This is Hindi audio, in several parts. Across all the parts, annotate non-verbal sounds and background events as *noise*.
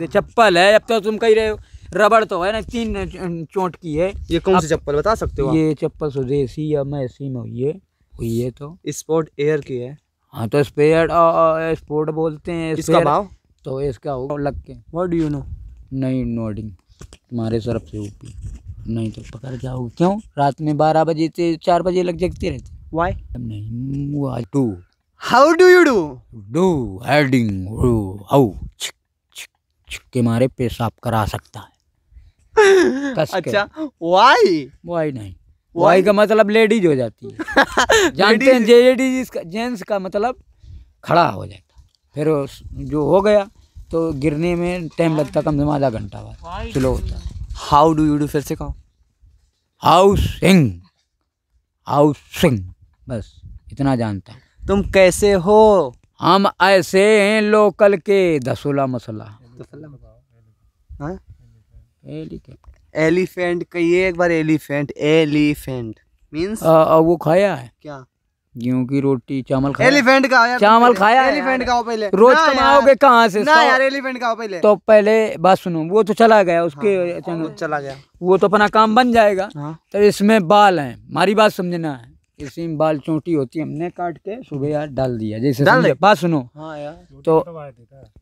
ये चप्पल है अब तो तुम कह रहे हो रबड़ तो है ना तीन चोट की है ये कौन सी चप्पल बता सकते हो ये चप्पल स्वदेशी तो या मैसी में हुई है हुई है तो स्पोर्ट एयर की है हाँ तो स्पेयर स्पोर्ट बोलते हैं इसका भाव तो इसका होगा लग के वट यू नो नहीं नोडिंग तुम्हारे तरफ से ऊपी नहीं तो पकड़ जाओ क्यों रात में बारह बजे से चार बजे लग जगते रहती वाई नहीं to how do you do do heading how के मारे पेशाब करा सकता है *laughs* अच्छा वाई वाई नहीं वाई का मतलब लेडीज हो जाती है *laughs* जानते हैं लेडीज जेंट्स का मतलब खड़ा हो जाता फिर जो हो गया तो गिरने में टाइम लगता कम से कम आधा घंटा बाद स्लो होता हाउ डू यू डू फिर से कहो हाउसिंग हाउसिंग बस इतना जानता तुम कैसे हो हम ऐसे हैं लोकल के दसूला मसला हाँ? एलिफेंट एलिफेंट कहिए एक बार एलिफेंट एलिफेंट मींस वो खाया है क्या गेहूँ की रोटी चावल खाया एलिफेंट का चावल खाया एलिफेंट का पहले रोज कमाओगे कहाँ से ना तो- यार एलिफेंट का पहले तो पहले बात सुनो वो तो चला गया हाँ, उसके हाँ, चला गया वो तो अपना काम बन जाएगा हाँ? तो इसमें बाल हैं हमारी बात समझना है इसी में बाल चोटी होती है हमने काट के सुबह यार डाल दिया जैसे डाल पास सुनो हाँ यार तो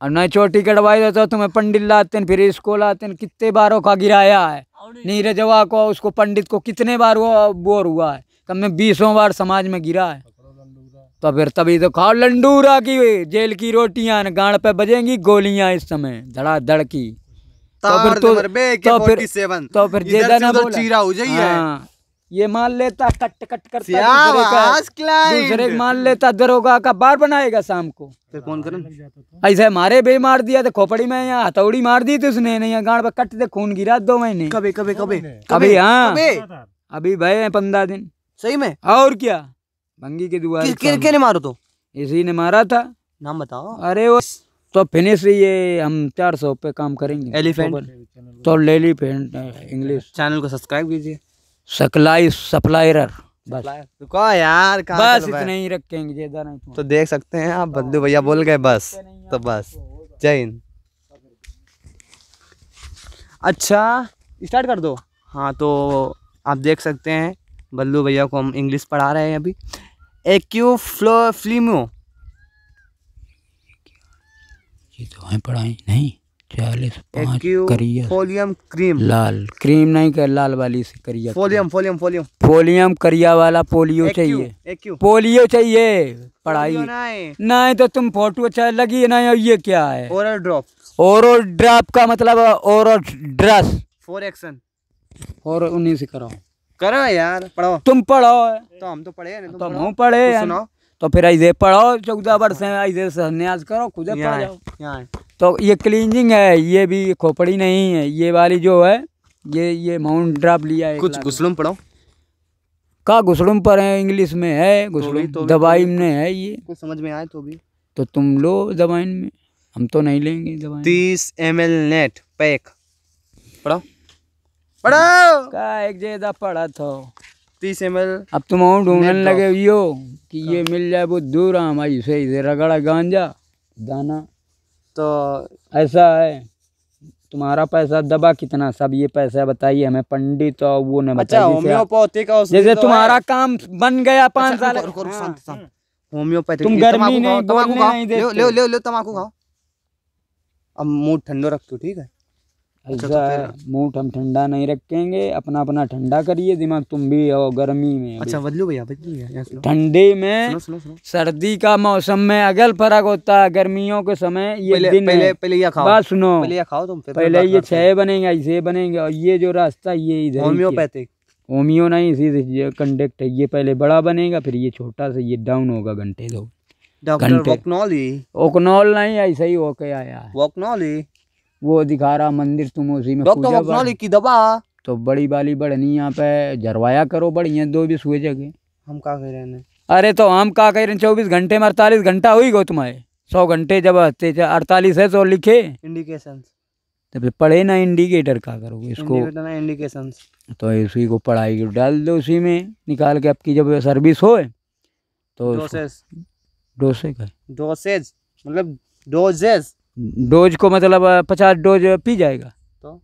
अब चोटी कटवाई देता तो तो तुम्हें पंडित लाते हैं फिर इसको लाते हैं कितने बारों का गिराया है नीरजवा को उसको पंडित को कितने बार वो बोर हुआ है कम में बीसों बार समाज में गिरा है तो फिर तभी तो खाओ लंडूरा की जेल की रोटियां गाण पे बजेंगी गोलियां इस समय धड़ाधड़ की तो फिर तो, तो, तो फिर तो फिर जेदा ना चीरा हो जाइए हाँ। ये मान लेता कट कट कर दूसरे मान लेता दरोगा का बार बनाएगा शाम को फिर कौन करन ऐसे मारे बे मार दिया तो खोपड़ी में यहाँ हथौड़ी मार दी थी उसने नहीं गाड़ पर कट दे खून गिरा दो महीने कभी कभी कभी कभी हाँ अभी भय है पंद्रह दिन सही में और क्या भंगी के दुआ ने मारो तो इसी ने मारा था नाम बताओ अरे वो तो फिनिश ये हम चार सौ पे काम करेंगे एलिफेंट तो एलिफेंट इंग्लिश चैनल को सब्सक्राइब कीजिए सकलाई सप्लायर बस रुको यार बस इतने ही रखेंगे ज्यादा नहीं तो देख सकते हैं आप बद्दू तो भैया बोल गए बस तो बस जय हिंद अच्छा स्टार्ट कर दो हाँ तो आप देख सकते हैं बल्लू भैया को हम इंग्लिश पढ़ा रहे हैं अभी एक्यू फ्लो फ्लीमो ये तो हमें पढ़ाई नहीं चालीस पाँच फोलियम क्रीम लाल क्रीम नहीं कर लाल वाली से करिया फोलियम फोलियम फोलियम फोलियम करिया वाला पोलियो चाहिए पोलियो चाहिए पढ़ाई नहीं तो तुम फोटो अच्छा लगी ना ये क्या है ओरल ड्रॉप ओरल ड्रॉप का मतलब ओरल ड्रेस फोर एक्शन और उन्हीं से कराओ करो यार पढ़ो तुम पढ़ो तो हम तो पढ़े तो, तो हम पढ़े तो, तो फिर ऐसे पढ़ो चौदह वर्ष है ऐसे संन्यास करो खुद पढ़ जाओ तो ये क्लींजिंग है ये भी खोपड़ी नहीं है ये वाली जो है ये ये माउंट ड्राप लिया है कुछ घुसलुम पड़ाओ का घुसलुम पर है इंग्लिश में है घुसलुम तो तो, तो दवाई तो में है ये कुछ समझ में आए तो भी तो तुम लो दवाई में हम तो नहीं लेंगे दवाई तीस एम एल नेट पैक पढ़ाओ पढ़ाओ का एक ज्यादा पढ़ा था तीस एम एल अब तुम और ढूंढने लगे हो कि ये हाँ। मिल जाए वो दूर हमारी सही से रगड़ा गांजा दाना तो ऐसा है तुम्हारा पैसा दबा कितना सब ये पैसा बताइए हमें पंडित और वो ने अच्छा होम्योपैथिक जैसे तो तुम्हारा काम बन गया अच्छा, पाँच साल हाँ। होम्योपैथी तुम गर्मी नहीं तम्बाकू खाओ ले ले ले तमाकू खाओ अब मूड ठंडो रखो ठीक है अच्छा तो मुंह हम ठंडा नहीं रखेंगे अपना अपना ठंडा करिए दिमाग तुम भी हो गर्मी में अच्छा बदलू भैया ठंडे में सुनो, सुनो, सुनो। सर्दी का मौसम में अगल फर्क होता है गर्मियों के समय ये पहले, दिन पहले, पहले ये खाओ बात सुनो पहले ये खाओ तुम पहले ये छह बनेंगे ऐसे बनेंगे और ये जो रास्ता ये इधर होम्योपैथिक होमियो नहीं इसी कंडक्ट है ये पहले बड़ा बनेगा फिर ये छोटा सा ये डाउन होगा घंटे दो डॉक्टर ओकनॉल नहीं ऐसा ही होके आया वोकनॉल वो दिखा रहा मंदिर तुम उसी में डॉक्टर की दवा तो बड़ी वाली बढ़नी यहाँ पे जरवाया करो बढ़िया दो भी सुए जगह हम का कह रहे अरे तो हम का कह रहे चौबीस घंटे में अड़तालीस घंटा हुई गो तुम्हारे सौ घंटे जब अड़तालीस है तो लिखे इंडिकेशन तो फिर पढ़े ना इंडिकेटर का करोगे इसको इंडिकेशन तो इसी को पढ़ाई डाल दो उसी में निकाल के आपकी जब सर्विस हो तो डोसेज डोसे का डोसेज मतलब डोजेज डोज को मतलब पचास डोज पी जाएगा तो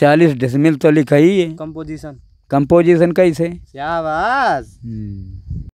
चालीस डिसमिल तो लिखा ही है कंपोजिशन कंपोजिशन कैसे क्या बात हम्म।